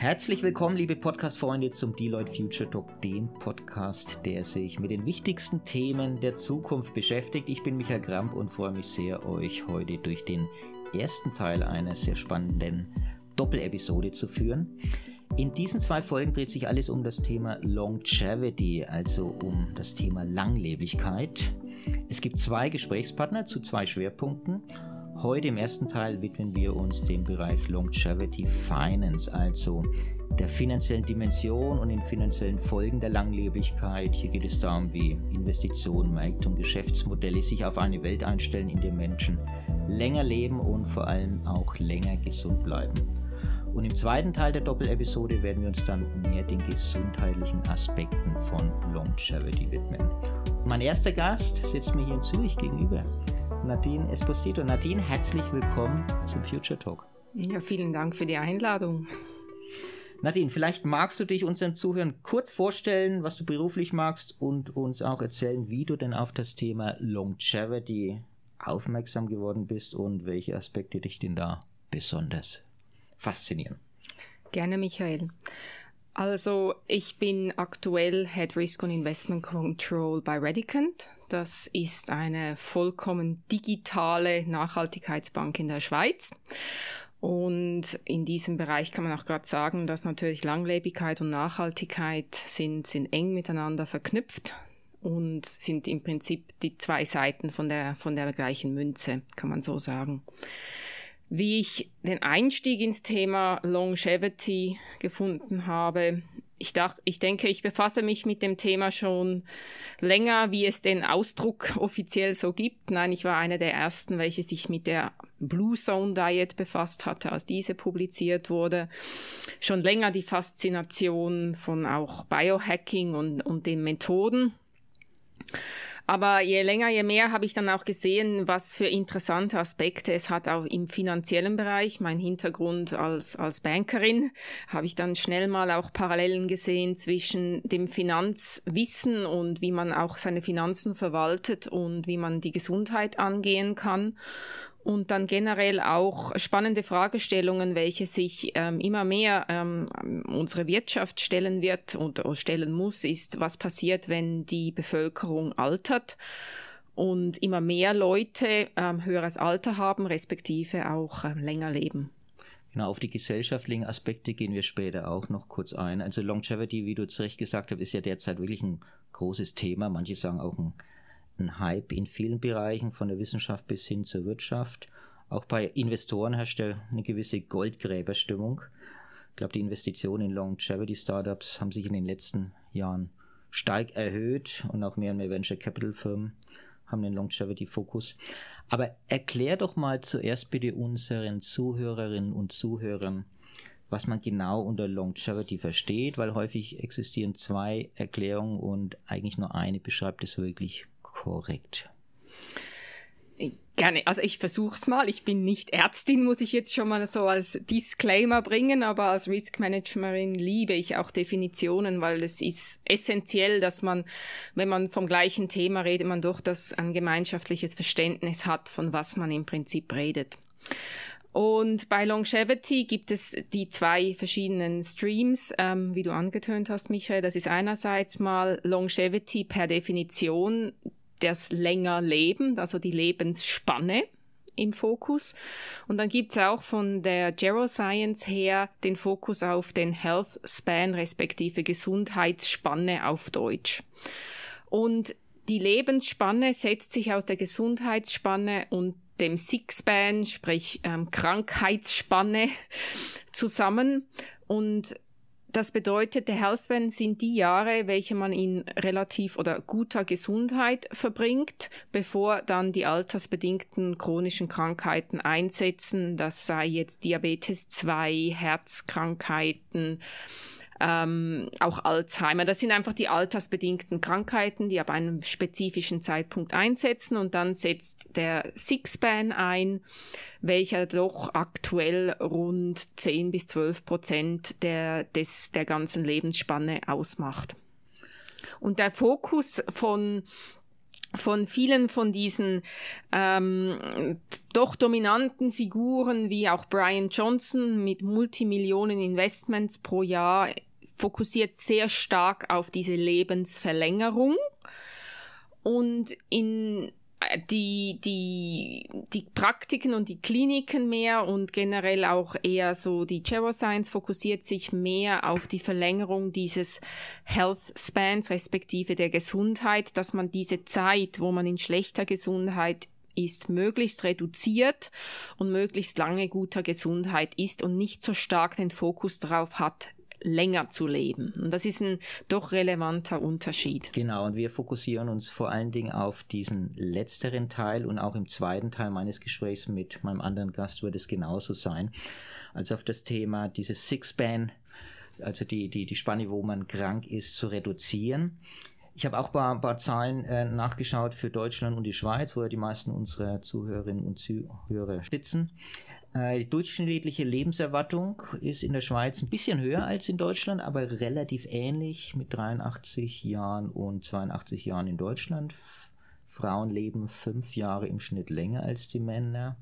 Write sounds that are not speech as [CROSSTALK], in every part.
Herzlich willkommen, liebe Podcast-Freunde, zum Deloitte Future Talk, dem Podcast, der sich mit den wichtigsten Themen der Zukunft beschäftigt. Ich bin Michael Gramp und freue mich sehr, euch heute durch den ersten Teil einer sehr spannenden Doppelepisode zu führen. In diesen zwei Folgen dreht sich alles um das Thema Longevity, also um das Thema Langlebigkeit. Es gibt zwei Gesprächspartner zu zwei Schwerpunkten Heute im ersten Teil widmen wir uns dem Bereich Longevity Finance, also der finanziellen Dimension und den finanziellen Folgen der Langlebigkeit. Hier geht es darum, wie Investitionen, Märkte und Geschäftsmodelle sich auf eine Welt einstellen, in der Menschen länger leben und vor allem auch länger gesund bleiben. Und im zweiten Teil der Doppelepisode werden wir uns dann mehr den gesundheitlichen Aspekten von Longevity widmen. Mein erster Gast sitzt mir hier in Zürich gegenüber. Nadine Esposito. Nadine, herzlich willkommen zum Future Talk. Ja, vielen Dank für die Einladung. Nadine, vielleicht magst du dich unseren Zuhörern kurz vorstellen, was du beruflich magst und uns auch erzählen, wie du denn auf das Thema Longevity aufmerksam geworden bist und welche Aspekte dich denn da besonders faszinieren. Gerne, Michael. Also, ich bin aktuell Head Risk und Investment Control bei Redicant. Das ist eine vollkommen digitale Nachhaltigkeitsbank in der Schweiz. Und in diesem Bereich kann man auch gerade sagen, dass natürlich Langlebigkeit und Nachhaltigkeit sind, sind eng miteinander verknüpft und sind im Prinzip die zwei Seiten von der, von der gleichen Münze, kann man so sagen wie ich den Einstieg ins Thema Longevity gefunden habe. Ich, dachte, ich denke, ich befasse mich mit dem Thema schon länger, wie es den Ausdruck offiziell so gibt. Nein, ich war eine der ersten, welche sich mit der Blue Zone Diet befasst hatte, als diese publiziert wurde. Schon länger die Faszination von auch Biohacking und, und den Methoden. Aber je länger, je mehr habe ich dann auch gesehen, was für interessante Aspekte es hat, auch im finanziellen Bereich. Mein Hintergrund als, als Bankerin habe ich dann schnell mal auch Parallelen gesehen zwischen dem Finanzwissen und wie man auch seine Finanzen verwaltet und wie man die Gesundheit angehen kann und dann generell auch spannende Fragestellungen, welche sich ähm, immer mehr ähm, unsere Wirtschaft stellen wird und äh, stellen muss, ist, was passiert, wenn die Bevölkerung altert und immer mehr Leute ähm, höheres Alter haben, respektive auch ähm, länger leben. Genau, auf die gesellschaftlichen Aspekte gehen wir später auch noch kurz ein. Also Longevity, wie du zu Recht gesagt hast, ist ja derzeit wirklich ein großes Thema. Manche sagen auch ein ein Hype in vielen Bereichen, von der Wissenschaft bis hin zur Wirtschaft. Auch bei Investoren herrscht eine gewisse Goldgräberstimmung. Ich glaube, die Investitionen in Longevity-Startups haben sich in den letzten Jahren stark erhöht und auch mehr und mehr Venture Capital-Firmen haben den Longevity-Fokus. Aber erklär doch mal zuerst bitte unseren Zuhörerinnen und Zuhörern, was man genau unter Longevity versteht, weil häufig existieren zwei Erklärungen und eigentlich nur eine beschreibt es wirklich korrekt. Gerne, also ich versuche es mal. Ich bin nicht Ärztin, muss ich jetzt schon mal so als Disclaimer bringen, aber als Risk Managerin liebe ich auch Definitionen, weil es ist essentiell, dass man, wenn man vom gleichen Thema redet, man doch das ein gemeinschaftliches Verständnis hat, von was man im Prinzip redet. Und bei Longevity gibt es die zwei verschiedenen Streams, ähm, wie du angetönt hast, Michael. Das ist einerseits mal Longevity per Definition, das länger Leben, also die Lebensspanne im Fokus. Und dann gibt es auch von der Geroscience her den Fokus auf den Health Span respektive Gesundheitsspanne auf Deutsch. Und die Lebensspanne setzt sich aus der Gesundheitsspanne und dem Sixpan, sprich ähm, Krankheitsspanne, [LAUGHS] zusammen. Und das bedeutet, der Healthspan sind die Jahre, welche man in relativ oder guter Gesundheit verbringt, bevor dann die altersbedingten chronischen Krankheiten einsetzen. Das sei jetzt Diabetes 2, Herzkrankheiten, ähm, auch Alzheimer. Das sind einfach die altersbedingten Krankheiten, die ab einem spezifischen Zeitpunkt einsetzen und dann setzt der Sixpan ein, welcher doch aktuell rund 10 bis 12 Prozent der, des, der ganzen Lebensspanne ausmacht. Und der Fokus von von vielen von diesen ähm, doch dominanten Figuren wie auch Brian Johnson mit Multimillionen Investments pro Jahr fokussiert sehr stark auf diese Lebensverlängerung und in äh, die, die, die Praktiken und die Kliniken mehr und generell auch eher so die Geroscience fokussiert sich mehr auf die Verlängerung dieses Health Spans, respektive der Gesundheit, dass man diese Zeit, wo man in schlechter Gesundheit ist, möglichst reduziert und möglichst lange guter Gesundheit ist und nicht so stark den Fokus darauf hat, länger zu leben. Und das ist ein doch relevanter Unterschied. Genau, und wir fokussieren uns vor allen Dingen auf diesen letzteren Teil und auch im zweiten Teil meines Gesprächs mit meinem anderen Gast wird es genauso sein, Also auf das Thema dieses Six-Span, also die, die, die Spanne, wo man krank ist, zu reduzieren. Ich habe auch ein paar, paar Zahlen äh, nachgeschaut für Deutschland und die Schweiz, wo ja die meisten unserer Zuhörerinnen und Zuhörer sitzen. Äh, die durchschnittliche Lebenserwartung ist in der Schweiz ein bisschen höher als in Deutschland, aber relativ ähnlich mit 83 Jahren und 82 Jahren in Deutschland. Frauen leben fünf Jahre im Schnitt länger als die Männer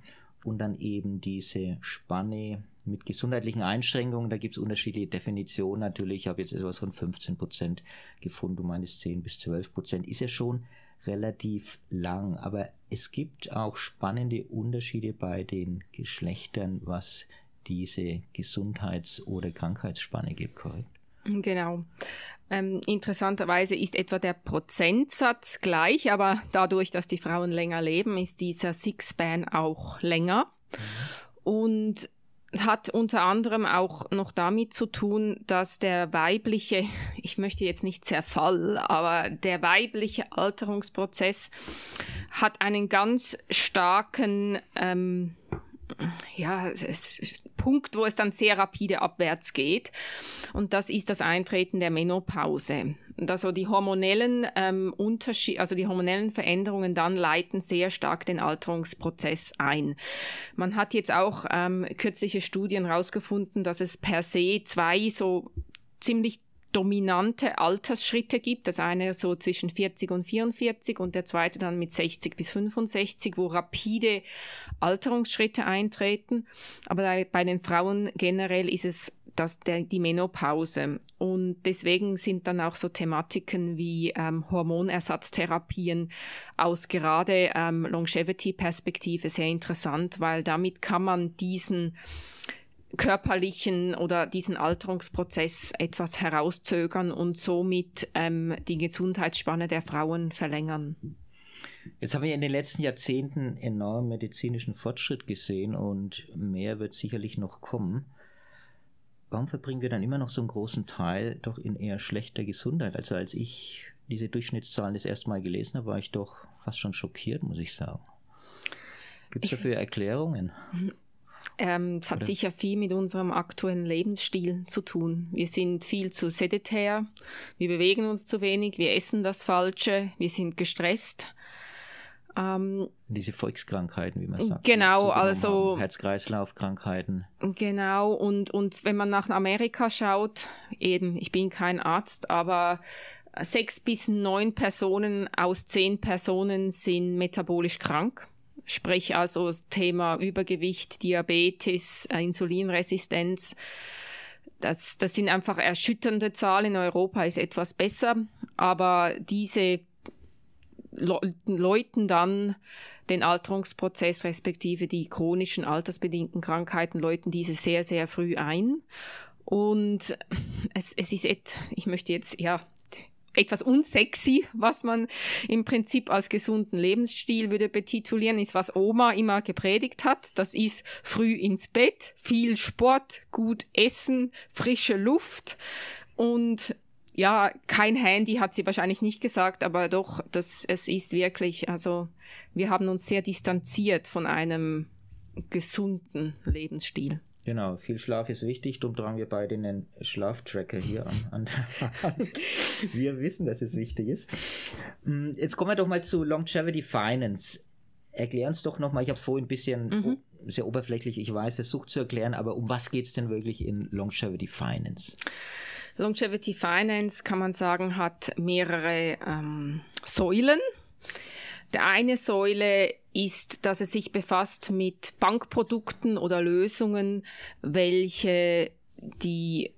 und dann eben diese Spanne mit gesundheitlichen Einschränkungen. Da gibt es unterschiedliche Definitionen natürlich. Ich habe jetzt etwas von 15 Prozent gefunden, um meines 10 bis 12 Prozent. Ist ja schon relativ lang, aber es gibt auch spannende Unterschiede bei den Geschlechtern, was diese Gesundheits- oder Krankheitsspanne gibt, korrekt? Genau. Ähm, interessanterweise ist etwa der Prozentsatz gleich, aber dadurch, dass die Frauen länger leben, ist dieser Six-Span auch länger. Mhm. Und hat unter anderem auch noch damit zu tun, dass der weibliche, [LAUGHS] ich möchte jetzt nicht Zerfall, aber der weibliche Alterungsprozess hat einen ganz starken ähm, ja, Punkt, wo es dann sehr rapide abwärts geht. Und das ist das Eintreten der Menopause. Also die hormonellen ähm, Unterschied, also die hormonellen Veränderungen dann leiten sehr stark den Alterungsprozess ein. Man hat jetzt auch ähm, kürzliche Studien herausgefunden, dass es per se zwei so ziemlich dominante Altersschritte gibt. Das eine so zwischen 40 und 44 und der zweite dann mit 60 bis 65, wo rapide Alterungsschritte eintreten. Aber bei den Frauen generell ist es das, der, die Menopause. Und deswegen sind dann auch so Thematiken wie ähm, Hormonersatztherapien aus gerade ähm, Longevity-Perspektive sehr interessant, weil damit kann man diesen körperlichen oder diesen Alterungsprozess etwas herauszögern und somit ähm, die Gesundheitsspanne der Frauen verlängern. Jetzt haben wir in den letzten Jahrzehnten enormen medizinischen Fortschritt gesehen und mehr wird sicherlich noch kommen warum verbringen wir dann immer noch so einen großen Teil doch in eher schlechter Gesundheit? Also als ich diese Durchschnittszahlen das erste Mal gelesen habe, war ich doch fast schon schockiert, muss ich sagen. Gibt es dafür Erklärungen? [LAUGHS] Ähm, es hat Oder? sicher viel mit unserem aktuellen Lebensstil zu tun. Wir sind viel zu sedentär, wir bewegen uns zu wenig, wir essen das Falsche, wir sind gestresst. Ähm, Diese Volkskrankheiten, wie man sagt. Genau, also. Herz-Kreislauf-Krankheiten. Genau, und, und wenn man nach Amerika schaut, eben, ich bin kein Arzt, aber sechs bis neun Personen aus zehn Personen sind metabolisch krank. Sprich also das Thema Übergewicht, Diabetes, äh, Insulinresistenz. Das, das sind einfach erschütternde Zahlen. In Europa ist etwas besser, aber diese Leuten dann den Alterungsprozess respektive die chronischen altersbedingten Krankheiten, läuten diese sehr, sehr früh ein. Und es, es ist, et, ich möchte jetzt, ja, etwas unsexy, was man im Prinzip als gesunden Lebensstil würde betitulieren, ist, was Oma immer gepredigt hat. Das ist früh ins Bett, viel Sport, gut essen, frische Luft. Und ja, kein Handy hat sie wahrscheinlich nicht gesagt, aber doch, das, es ist wirklich, also wir haben uns sehr distanziert von einem gesunden Lebensstil. Genau, viel Schlaf ist wichtig, darum tragen wir beide einen Schlaftracker hier an, an der Hand. [LAUGHS] Wir wissen, dass es wichtig ist. Hm, jetzt kommen wir doch mal zu Longevity Finance. Erklär uns doch nochmal, ich habe es vorhin ein bisschen mhm. sehr oberflächlich, ich weiß, versucht zu erklären, aber um was geht es denn wirklich in Longevity Finance? Longevity Finance, kann man sagen, hat mehrere ähm, Säulen. Die eine Säule ist, dass es sich befasst mit Bankprodukten oder Lösungen, welche die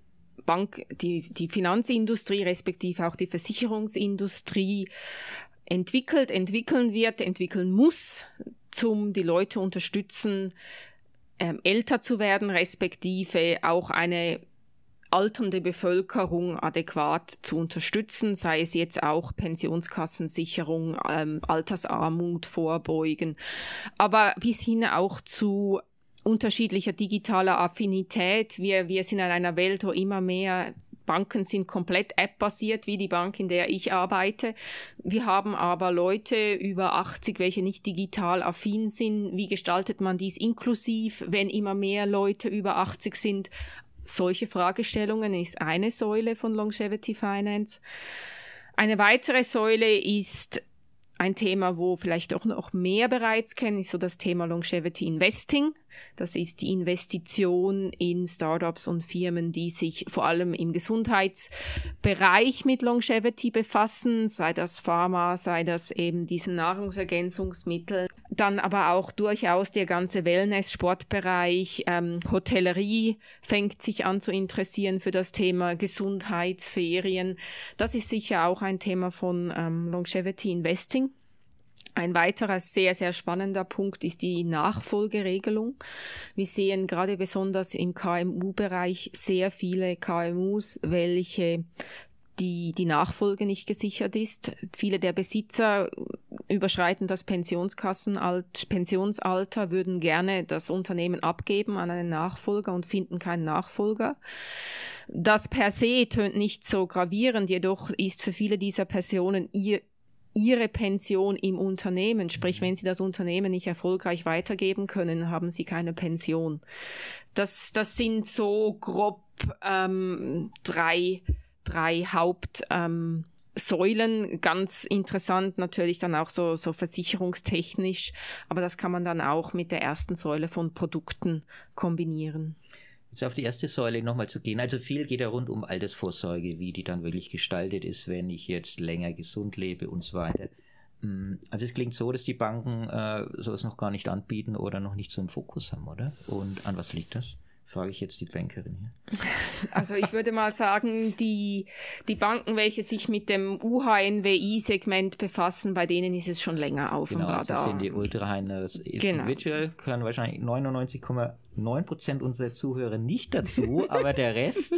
Bank, die, die Finanzindustrie, respektive auch die Versicherungsindustrie entwickelt, entwickeln wird, entwickeln muss, zum die Leute unterstützen, ähm, älter zu werden, respektive auch eine alternde Bevölkerung adäquat zu unterstützen, sei es jetzt auch Pensionskassensicherung, ähm, Altersarmut vorbeugen, aber bis hin auch zu unterschiedlicher digitaler Affinität. Wir, wir sind in einer Welt, wo immer mehr Banken sind komplett app-basiert, wie die Bank, in der ich arbeite. Wir haben aber Leute über 80, welche nicht digital affin sind. Wie gestaltet man dies inklusiv, wenn immer mehr Leute über 80 sind, solche Fragestellungen ist eine Säule von Longevity Finance. Eine weitere Säule ist ein Thema, wo vielleicht auch noch mehr bereits kennen, ist so das Thema Longevity Investing. Das ist die Investition in Startups und Firmen, die sich vor allem im Gesundheitsbereich mit Longevity befassen, sei das Pharma, sei das eben diese Nahrungsergänzungsmittel. Dann aber auch durchaus der ganze Wellness-Sportbereich, ähm, Hotellerie fängt sich an zu interessieren für das Thema Gesundheitsferien. Das ist sicher auch ein Thema von ähm, Longevity Investing. Ein weiterer sehr, sehr spannender Punkt ist die Nachfolgeregelung. Wir sehen gerade besonders im KMU-Bereich sehr viele KMUs, welche die, die Nachfolge nicht gesichert ist. Viele der Besitzer überschreiten das Pensionskassenalter, Pensionsalter, würden gerne das Unternehmen abgeben an einen Nachfolger und finden keinen Nachfolger. Das per se tönt nicht so gravierend, jedoch ist für viele dieser Personen ihr ihre Pension im Unternehmen. Sprich, wenn sie das Unternehmen nicht erfolgreich weitergeben können, haben sie keine Pension. Das, das sind so grob ähm, drei, drei Haupt. Ähm, Säulen, ganz interessant natürlich dann auch so, so versicherungstechnisch, aber das kann man dann auch mit der ersten Säule von Produkten kombinieren. Jetzt auf die erste Säule nochmal zu gehen. Also viel geht ja rund um Altersvorsorge, wie die dann wirklich gestaltet ist, wenn ich jetzt länger gesund lebe und so weiter. Mm, also es klingt so, dass die Banken äh, sowas noch gar nicht anbieten oder noch nicht so im Fokus haben, oder? Und an was liegt das? frage ich jetzt die Bankerin hier. [LAUGHS] Also ich würde mal sagen, die, die Banken, welche sich mit dem UHNWI-Segment befassen, bei denen ist es schon länger auf genau, dem also Radar. Genau, Das sind die ultra genau. Individual, können wahrscheinlich 99,9% unserer Zuhörer nicht dazu, [LAUGHS] aber der Rest...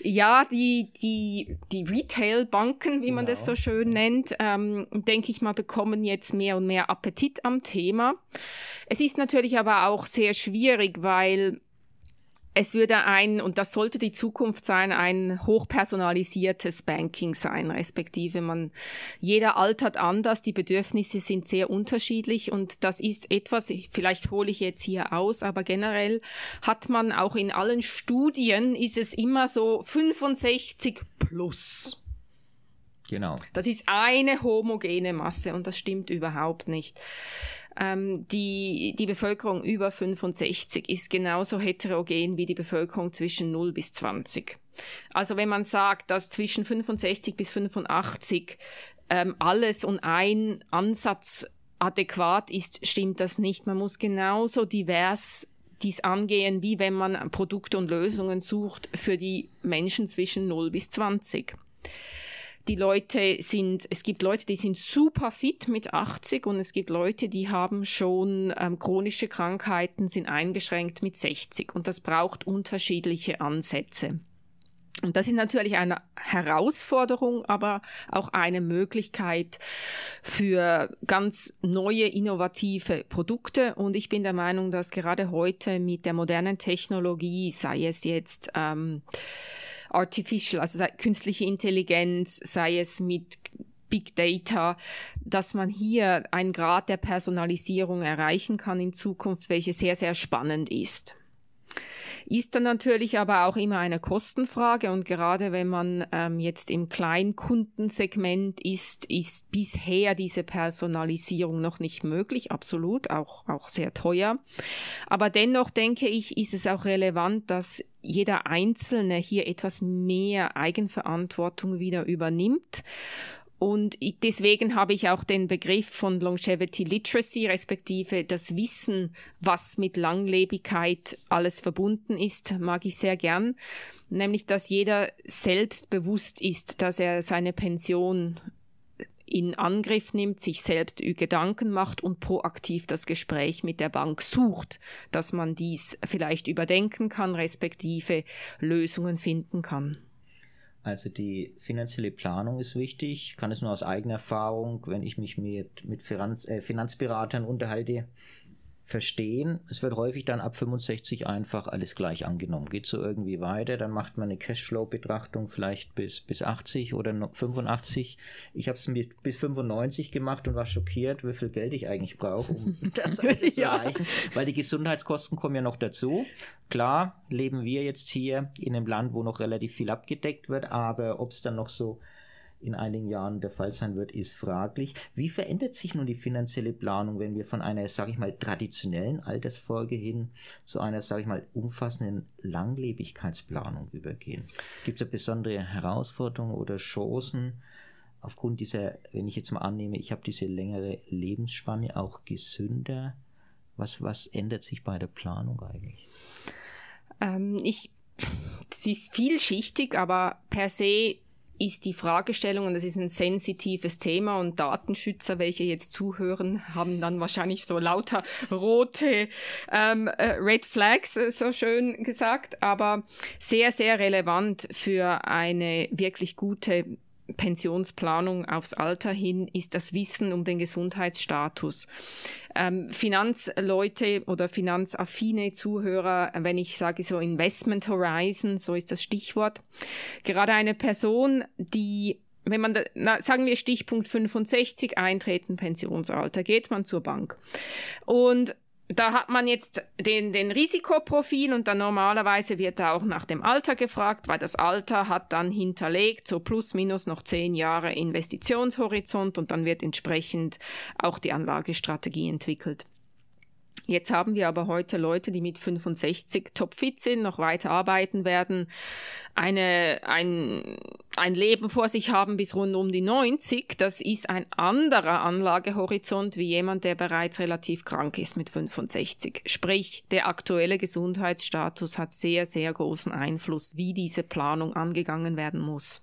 Ja, die, die, die Retail-Banken, wie genau. man das genau. so schön nennt, ähm, denke ich mal, bekommen jetzt mehr und mehr Appetit am Thema. Es ist natürlich aber auch sehr schwierig, weil es würde ein, und das sollte die Zukunft sein, ein hochpersonalisiertes Banking sein, respektive man, jeder altert anders, die Bedürfnisse sind sehr unterschiedlich und das ist etwas, vielleicht hole ich jetzt hier aus, aber generell hat man auch in allen Studien ist es immer so 65 plus. Genau. Das ist eine homogene Masse und das stimmt überhaupt nicht. Ähm, die, die Bevölkerung über 65 ist genauso heterogen wie die Bevölkerung zwischen 0 bis 20. Also wenn man sagt, dass zwischen 65 bis 85 ähm, alles und ein Ansatz adäquat ist, stimmt das nicht. Man muss genauso divers dies angehen, wie wenn man Produkte und Lösungen sucht für die Menschen zwischen 0 bis 20 die Leute sind, es gibt Leute, die sind super fit mit 80 und es gibt Leute, die haben schon ähm, chronische Krankheiten, sind eingeschränkt mit 60 und das braucht unterschiedliche Ansätze. Und das ist natürlich eine Herausforderung, aber auch eine Möglichkeit für ganz neue, innovative Produkte. Und ich bin der Meinung, dass gerade heute mit der modernen Technologie, sei es jetzt ähm, Artificial, also sei, künstliche Intelligenz, sei es mit Big Data, dass man hier einen Grad der Personalisierung erreichen kann in Zukunft, welche sehr, sehr spannend ist. Ist dann natürlich aber auch immer eine Kostenfrage und gerade wenn man ähm, jetzt im Kleinkundensegment ist, ist bisher diese Personalisierung noch nicht möglich, absolut, auch, auch sehr teuer. Aber dennoch denke ich, ist es auch relevant, dass jeder Einzelne hier etwas mehr Eigenverantwortung wieder übernimmt und deswegen habe ich auch den Begriff von Longevity Literacy, respektive das Wissen, was mit Langlebigkeit alles verbunden ist, mag ich sehr gern. Nämlich, dass jeder selbst bewusst ist, dass er seine Pension in Angriff nimmt, sich selbst Gedanken macht und proaktiv das Gespräch mit der Bank sucht, dass man dies vielleicht überdenken kann, respektive Lösungen finden kann. Also die finanzielle Planung ist wichtig. Ich kann es nur aus eigener Erfahrung, wenn ich mich mit, mit Finanz, äh, Finanzberatern unterhalte, verstehen. Es wird häufig dann ab 65 einfach alles gleich angenommen. Geht so irgendwie weiter, dann macht man eine Cashflow-Betrachtung vielleicht bis, bis 80 oder 85. Ich habe es bis 95 gemacht und war schockiert, wie viel Geld ich eigentlich brauche, um [LAUGHS] das [LAUGHS] alles zu erreichen. Weil die Gesundheitskosten kommen ja noch dazu. Klar leben wir jetzt hier in einem Land, wo noch relativ viel abgedeckt wird, aber ob es dann noch so in einigen Jahren der Fall sein wird, ist fraglich. Wie verändert sich nun die finanzielle Planung, wenn wir von einer, sage ich mal, traditionellen Altersfolge hin zu einer, sage ich mal, umfassenden Langlebigkeitsplanung übergehen? Gibt es da besondere Herausforderungen oder Chancen? Aufgrund dieser, wenn ich jetzt mal annehme, ich habe diese längere Lebensspanne auch gesünder. Was, was ändert sich bei der Planung eigentlich? Ähm, ich, es ist vielschichtig, aber per se ist die Fragestellung, und das ist ein sensitives Thema, und Datenschützer, welche jetzt zuhören, haben dann wahrscheinlich so lauter rote ähm, äh, Red Flags, äh, so schön gesagt, aber sehr, sehr relevant für eine wirklich gute Pensionsplanung aufs Alter hin ist das Wissen um den Gesundheitsstatus. Ähm, Finanzleute oder finanzaffine Zuhörer, wenn ich sage so Investment Horizon, so ist das Stichwort. Gerade eine Person, die wenn man, na, sagen wir Stichpunkt 65, eintreten, Pensionsalter, geht man zur Bank. Und da hat man jetzt den, den Risikoprofil und dann normalerweise wird da auch nach dem Alter gefragt, weil das Alter hat dann hinterlegt so plus minus noch zehn Jahre Investitionshorizont und dann wird entsprechend auch die Anlagestrategie entwickelt. Jetzt haben wir aber heute Leute, die mit 65 topfit sind, noch weiter arbeiten werden, eine, ein, ein Leben vor sich haben bis rund um die 90. Das ist ein anderer Anlagehorizont wie jemand, der bereits relativ krank ist mit 65. Sprich, der aktuelle Gesundheitsstatus hat sehr, sehr großen Einfluss, wie diese Planung angegangen werden muss.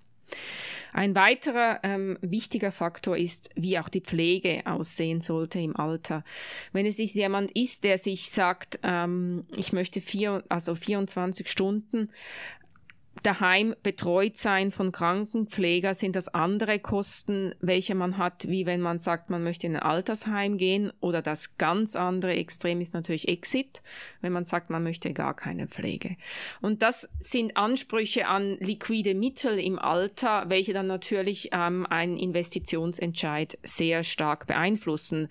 Ein weiterer ähm, wichtiger Faktor ist, wie auch die Pflege aussehen sollte im Alter. Wenn es jemand ist, der sich sagt, ähm, ich möchte vier, also 24 Stunden daheim betreut sein von Krankenpfleger, sind das andere Kosten, welche man hat, wie wenn man sagt, man möchte in ein Altersheim gehen oder das ganz andere Extrem ist natürlich Exit, wenn man sagt, man möchte gar keine Pflege. Und das sind Ansprüche an liquide Mittel im Alter, welche dann natürlich ähm, einen Investitionsentscheid sehr stark beeinflussen.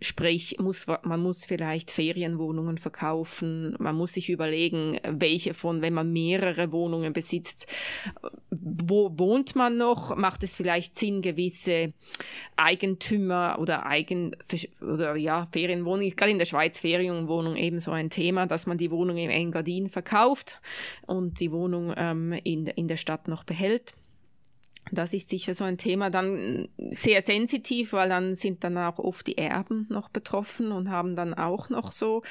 Sprich, muss, man muss vielleicht Ferienwohnungen verkaufen, man muss sich überlegen, welche von, wenn man mehrere Wohnungen besitzt, besitzt, wo wohnt man noch? Macht es vielleicht Sinn, gewisse Eigentümer oder Eigen oder ja, Ferienwohnungen, gerade in der Schweiz Ferienwohnung eben so ein Thema, dass man die Wohnung im Engadin verkauft und die Wohnung ähm, in, in der Stadt noch behält. Das ist sicher so ein Thema dann sehr sensitiv, weil dann sind dann auch oft die Erben noch betroffen und haben dann auch noch so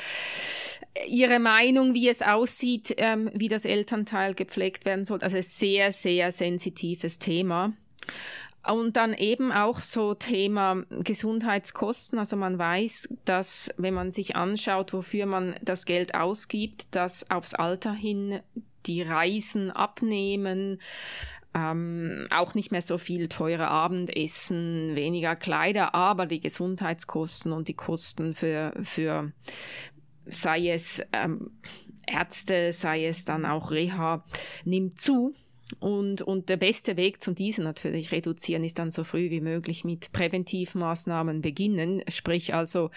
äh, ihre Meinung, wie es aussieht, ähm, wie das Elternteil gepflegt werden soll. Also sehr, sehr sensitives Thema. Und dann eben auch so Thema Gesundheitskosten. Also man weiß, dass wenn man sich anschaut, wofür man das Geld ausgibt, dass aufs Alter hin die Reisen abnehmen, ähm, auch nicht mehr so viel teure Abendessen, weniger Kleider, aber die Gesundheitskosten und die Kosten für, für sei es ähm, Ärzte, sei es dann auch Reha, nimmt zu. Und, und der beste Weg zum diesen natürlich reduzieren ist dann so früh wie möglich mit Präventivmaßnahmen beginnen. Sprich also,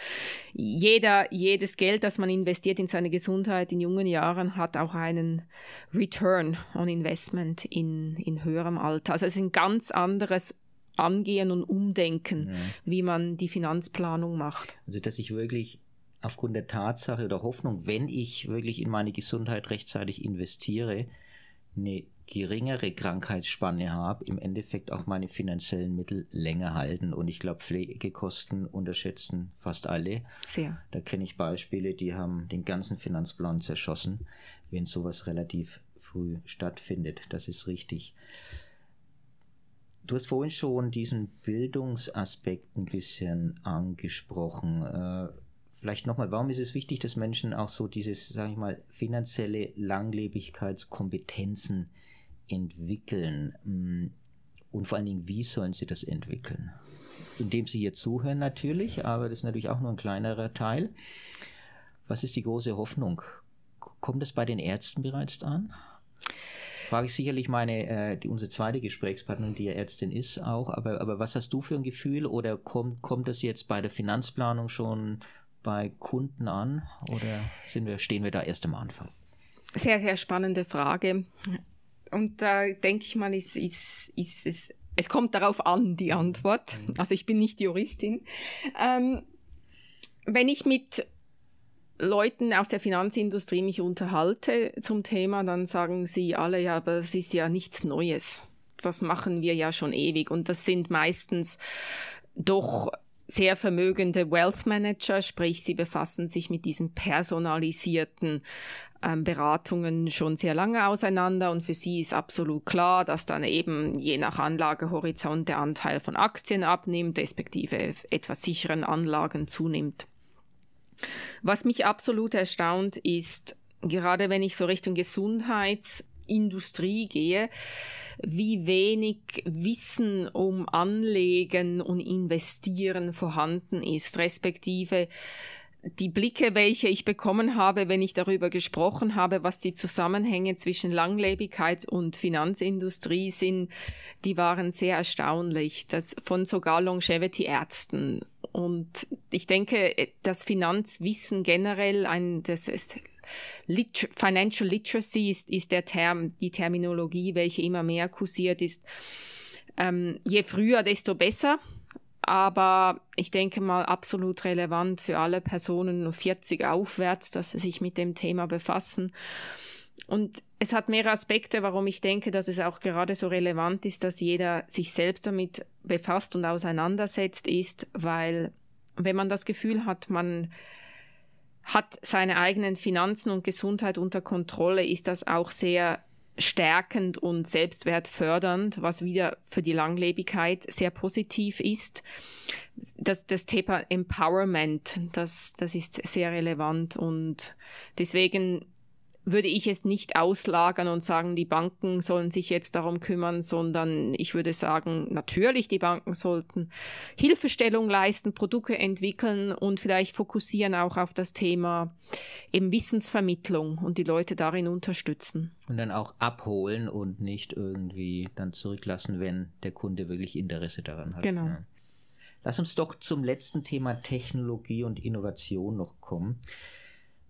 jeder, jedes Geld, das man investiert in seine Gesundheit in jungen Jahren, hat auch einen Return on Investment in, in höherem Alter. Also es ist ein ganz anderes Angehen und Umdenken, ja. wie man die Finanzplanung macht. Also dass ich wirklich aufgrund der Tatsache oder Hoffnung, wenn ich wirklich in meine Gesundheit rechtzeitig investiere, eine geringere Krankheitsspanne habe, im Endeffekt auch meine finanziellen Mittel länger halten. Und ich glaube, Pflegekosten unterschätzen fast alle. Sehr. Da kenne ich Beispiele, die haben den ganzen Finanzplan zerschossen, wenn sowas relativ früh stattfindet. Das ist richtig. Du hast vorhin schon diesen Bildungsaspekt ein bisschen angesprochen. Äh, vielleicht nochmal, warum ist es wichtig, dass Menschen auch so dieses, sage ich mal, finanzielle Langlebigkeitskompetenzen entwickeln? Mm, und vor allen Dingen, wie sollen sie das entwickeln? Indem sie hier zuhören natürlich, aber das ist natürlich auch nur ein kleinerer Teil. Was ist die große Hoffnung? Kommt das bei den Ärzten bereits an? Frage ich sicherlich meine, äh, die, unsere zweite Gesprächspartnerin, die ja Ärztin ist, auch. Aber, aber was hast du für ein Gefühl? Oder kommt, kommt das jetzt bei der Finanzplanung schon bei Kunden an? Oder sind wir, stehen wir da erst am Anfang? Sehr, sehr spannende Frage und da denke ich mal, ist, ist, ist, ist, es kommt darauf an, die Antwort. Mhm. Also ich bin nicht Juristin. Ähm, wenn ich mit Leuten aus der Finanzindustrie mich unterhalte zum Thema, dann sagen sie alle, ja, aber es ist ja nichts Neues. Das machen wir ja schon ewig. Und das sind meistens doch sehr vermögende Wealth Manager, sprich sie befassen sich mit diesen personalisierten ähm, Beratungen schon sehr lange auseinander und für sie ist absolut klar, dass dann eben je nach Anlagehorizont der Anteil von Aktien abnimmt, respektive etwas sicheren Anlagen zunimmt. Was mich absolut erstaunt ist, gerade wenn ich so Richtung Gesundheits- Industrie gehe, wie wenig Wissen um Anlegen und Investieren vorhanden ist, respektive die Blicke, welche ich bekommen habe, wenn ich darüber gesprochen habe, was die Zusammenhänge zwischen Langlebigkeit und Finanzindustrie sind, die waren sehr erstaunlich, das von sogar Longevity-Ärzten. Und ich denke, das Finanzwissen generell, ein, das ist Liter Financial Literacy ist, ist der Term, die Terminologie, welche immer mehr kursiert ist. Ähm, je früher, desto besser. Aber ich denke mal absolut relevant für alle Personen 40 aufwärts, dass sie sich mit dem Thema befassen. Und es hat mehrere Aspekte, warum ich denke, dass es auch gerade so relevant ist, dass jeder sich selbst damit befasst und auseinandersetzt, ist, weil wenn man das Gefühl hat, man hat seine eigenen Finanzen und Gesundheit unter Kontrolle, ist das auch sehr stärkend und selbstwertfördernd, was wieder für die Langlebigkeit sehr positiv ist. Das, das Thema Empowerment, das, das ist sehr relevant und deswegen würde ich es nicht auslagern und sagen, die Banken sollen sich jetzt darum kümmern, sondern ich würde sagen, natürlich, die Banken sollten Hilfestellung leisten, Produkte entwickeln und vielleicht fokussieren auch auf das Thema eben Wissensvermittlung und die Leute darin unterstützen. Und dann auch abholen und nicht irgendwie dann zurücklassen, wenn der Kunde wirklich Interesse daran hat. Genau. Lass uns doch zum letzten Thema Technologie und Innovation noch kommen.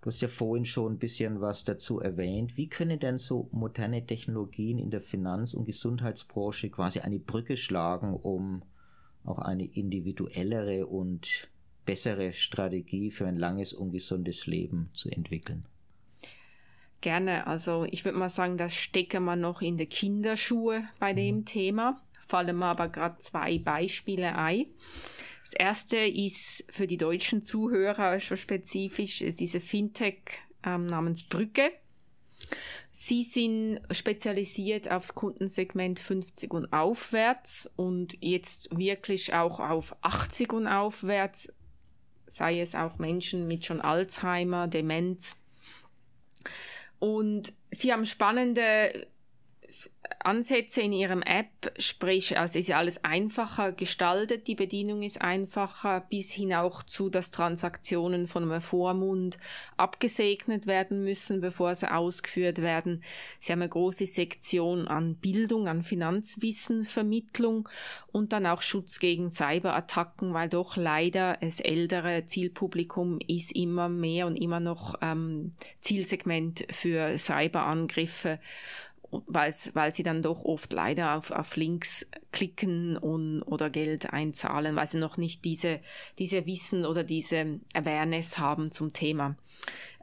Du hast ja vorhin schon ein bisschen was dazu erwähnt. Wie können denn so moderne Technologien in der Finanz- und Gesundheitsbranche quasi eine Brücke schlagen, um auch eine individuellere und bessere Strategie für ein langes und gesundes Leben zu entwickeln? Gerne. Also ich würde mal sagen, das stecken wir noch in der Kinderschuhe bei mhm. dem Thema. Fallen mir aber gerade zwei Beispiele ein. Das erste ist für die deutschen Zuhörer schon spezifisch, ist diese Fintech ähm, namens Brücke. Sie sind spezialisiert aufs Kundensegment 50 und aufwärts und jetzt wirklich auch auf 80 und aufwärts, sei es auch Menschen mit schon Alzheimer, Demenz. Und sie haben spannende Ansätze in ihrem App, sprich, also ist ja alles einfacher gestaltet, die Bedienung ist einfacher, bis hin auch zu, dass Transaktionen von einem Vormund abgesegnet werden müssen, bevor sie ausgeführt werden. Sie haben eine große Sektion an Bildung, an Finanzwissen, Vermittlung und dann auch Schutz gegen Cyberattacken, weil doch leider das ältere Zielpublikum ist immer mehr und immer noch ähm, Zielsegment für Cyberangriffe weil sie dann doch oft leider auf, auf Links klicken und, oder Geld einzahlen, weil sie noch nicht diese, diese Wissen oder diese Awareness haben zum Thema.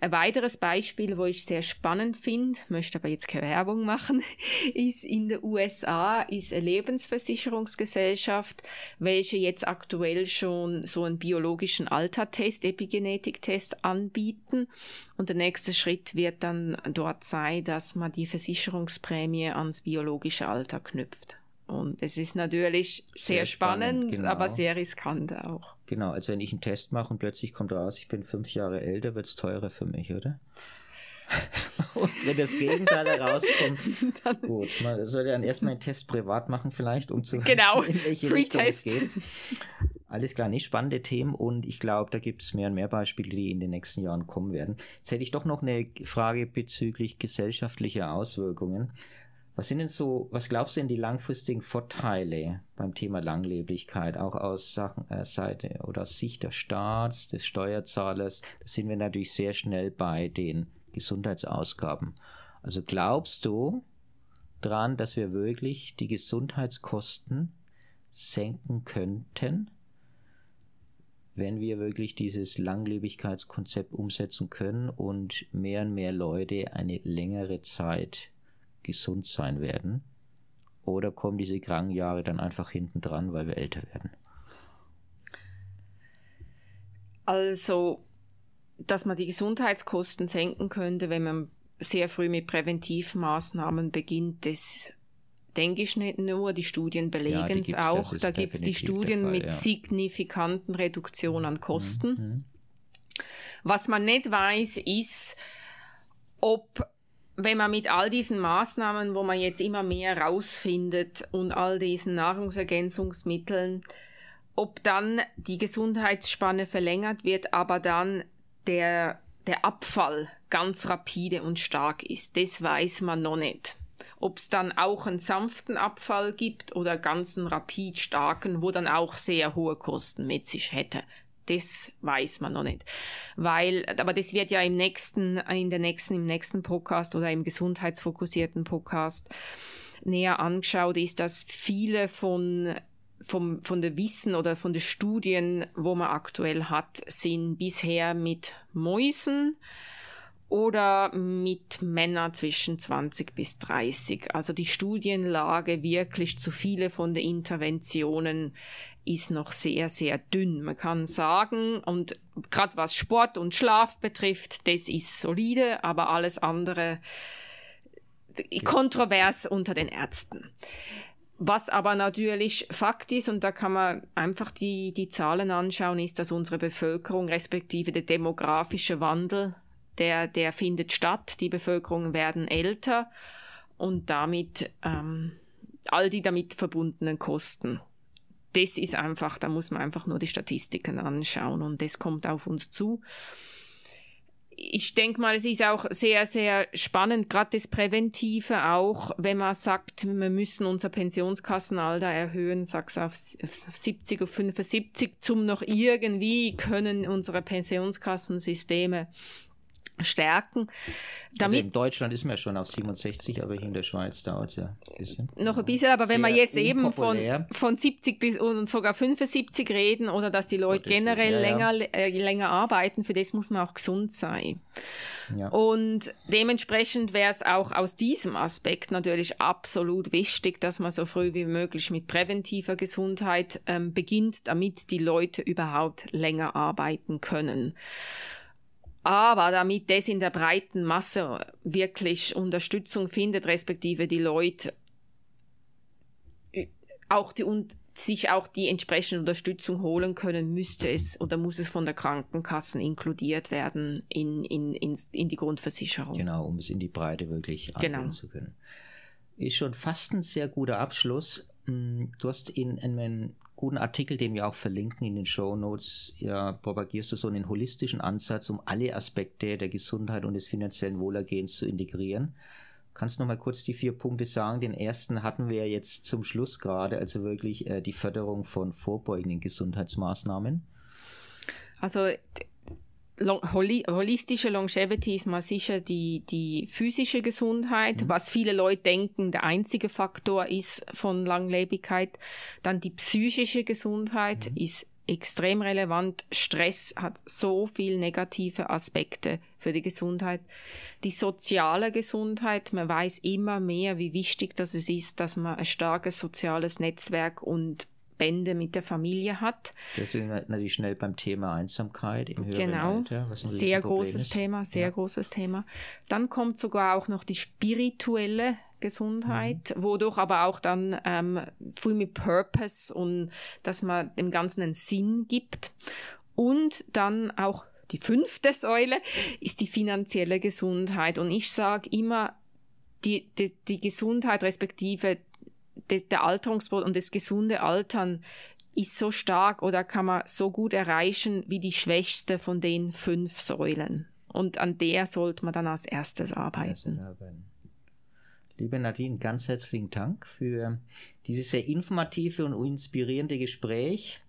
Ein weiteres Beispiel, wo ich sehr spannend finde, möchte aber jetzt keine Werbung machen, [LAUGHS] ist in den USA ist eine Lebensversicherungsgesellschaft, welche jetzt aktuell schon so einen biologischen Altertest, Epigenetiktest anbieten. Und der nächste Schritt wird dann dort sein, dass man die Versicherungsprämie ans biologische Alter knüpft. Und es ist natürlich sehr, sehr spannend, spannend genau. aber sehr riskant auch. Genau, also wenn ich einen Test mache und plötzlich kommt raus, ich bin fünf Jahre älter, wird es teurer für mich, oder? [LAUGHS] und wenn das Gegenteil herauskommt, [LAUGHS] dann gut, man sollte dann erstmal einen Test privat machen vielleicht, um zu genau. wissen, in welche Free Test. es geht. Alles klar, nicht spannende Themen und ich glaube, da gibt es mehr und mehr Beispiele, die in den nächsten Jahren kommen werden. Jetzt hätte ich doch noch eine Frage bezüglich gesellschaftlicher Auswirkungen. Was sind denn so, was glaubst du denn die langfristigen Vorteile beim Thema Langlebigkeit, auch aus Sachen, äh, Seite oder aus Sicht des Staats, des Steuerzahlers? Da sind wir natürlich sehr schnell bei den Gesundheitsausgaben. Also glaubst du dran, dass wir wirklich die Gesundheitskosten senken könnten, wenn wir wirklich dieses Langlebigkeitskonzept umsetzen können und mehr und mehr Leute eine längere Zeit gesund sein werden? Oder kommen diese kranken Jahre dann einfach hinten dran, weil wir älter werden? Also, dass man die Gesundheitskosten senken könnte, wenn man sehr früh mit Präventivmaßnahmen beginnt, das denke ich nicht nur, die Studien belegen es auch. Da gibt es die Studien Fall, mit ja. signifikanten Reduktionen an mhm, Kosten. Mhm. Was man nicht weiß, ist, ob wenn man mit all diesen Maßnahmen, wo man jetzt immer mehr rausfindet und all diesen Nahrungsergänzungsmitteln, ob dann die Gesundheitsspanne verlängert wird, aber dann der, der Abfall ganz rapide und stark ist, das weiß man noch nicht. Ob es dann auch einen sanften Abfall gibt oder ganzen rapid starken, wo dann auch sehr hohe Kosten mit sich hätte, das weiß man noch nicht. Weil, aber das wird ja im nächsten, in der nächsten, im nächsten Podcast oder im gesundheitsfokussierten Podcast näher angeschaut, ist, dass viele von vom, von der Wissen oder von den Studien, wo man aktuell hat, sind bisher mit Mäusen oder mit Männern zwischen 20 bis 30. Also die Studienlage wirklich zu viele von den Interventionen ist noch sehr, sehr dünn. Man kann sagen, und gerade was Sport und Schlaf betrifft, das ist solide, aber alles andere äh, kontrovers unter den Ärzten. Was aber natürlich Fakt ist, und da kann man einfach die, die Zahlen anschauen, ist, dass unsere Bevölkerung respektive der demografische Wandel, der, der findet statt. Die Bevölkerung werden älter und damit ähm, all die damit verbundenen Kosten das ist einfach, da muss man einfach nur die Statistiken anschauen und das kommt auf uns zu. Ich denke mal, es ist auch sehr, sehr spannend, gerade das Präventive auch, wenn man sagt, wir müssen unser Pensionskassenalter erhöhen, sag's auf 70 oder 75, zum noch irgendwie können unsere Pensionskassensysteme stärken. Also damit also in Deutschland ist man ja schon auf 67, aber hier in der Schweiz dauert es ja ein bisschen. Noch ein bisschen, aber wenn wir jetzt eben von, von 70 bis und sogar 75 reden oder dass die Leute das generell ja, ja. länger, äh, länger arbeiten, für das muss man auch gesund sein. Ja. Und dementsprechend wäre es auch aus diesem Aspekt natürlich absolut wichtig, dass man so früh wie möglich mit präventiver Gesundheit ähm, beginnt, damit die Leute überhaupt länger arbeiten können. Aber damit das in der breiten Masse wirklich Unterstützung findet, respektive die Leute äh, auch die und sich auch die entsprechende Unterstützung holen können, müsste es oder muss es von der Krankenkasse inkludiert werden in, in, in, in die Grundversicherung. Genau, um es in die Breite wirklich anbieten genau. zu können. Ist schon fast ein sehr guter Abschluss. Hm, du hast in, in meinem guten Artikel, den wir auch verlinken in den Show Notes, ja, propagierst du so einen holistischen Ansatz, um alle Aspekte der Gesundheit und des finanziellen Wohlergehens zu integrieren. Kannst du noch mal kurz die vier Punkte sagen? Den ersten hatten wir jetzt zum Schluss gerade, also wirklich äh, die Förderung von vorbeugenden Gesundheitsmaßnahmen. Also holistische Longevity ist mal sicher die, die physische Gesundheit, mhm. was viele Leute denken, der einzige Faktor ist von Langlebigkeit. Dann die psychische Gesundheit mhm. ist extrem relevant. Stress hat so viele negative Aspekte für die Gesundheit. Die soziale Gesundheit, man weiß immer mehr, wie wichtig das ist, dass man ein starkes soziales Netzwerk und Bände mit der Familie hat. Das sind natürlich schnell beim Thema Einsamkeit im höheren genau. Alter. Was sehr großes ist. Thema, sehr ja. großes Thema. Dann kommt sogar auch noch die spirituelle Gesundheit, mhm. wodurch aber auch dann ähm, viel mit Purpose und dass man dem Ganzen einen Sinn gibt. Und dann auch die fünfte Säule ist die finanzielle Gesundheit. Und ich sage immer, die, die, die Gesundheit respektive des, der Alterungsprozess und das gesunde Altern ist so stark oder kann man so gut erreichen wie die schwächste von den fünf Säulen. Und an der sollte man dann als erstes arbeiten. Liebe Nadine, ganz herzlichen Dank für ähm, dieses sehr informative und inspirierende Gespräch.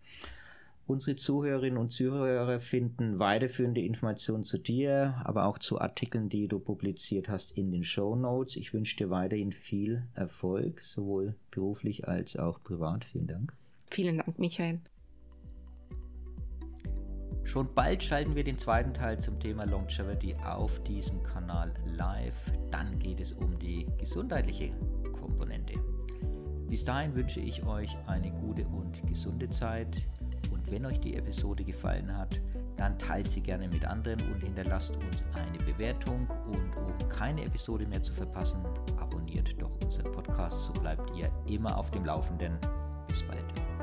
Unsere Zuhörerinnen und Zuhörer finden weiterführende Informationen zu dir, aber auch zu Artikeln, die du publiziert hast in den Show Notes. Ich wünsche dir weiterhin viel Erfolg, sowohl beruflich als auch privat. Vielen Dank. Vielen Dank, Michael. Schon bald schalten wir den zweiten Teil zum Thema Longevity auf diesem Kanal live. Dann geht es um die gesundheitliche Komponente. Bis dahin wünsche ich euch eine gute und gesunde Zeit. Und wenn euch die Episode gefallen hat, dann teilt sie gerne mit anderen und hinterlasst uns eine Bewertung. Und um keine Episode mehr zu verpassen, abonniert doch unseren Podcast, so bleibt ihr immer auf dem Laufenden. Bis bald.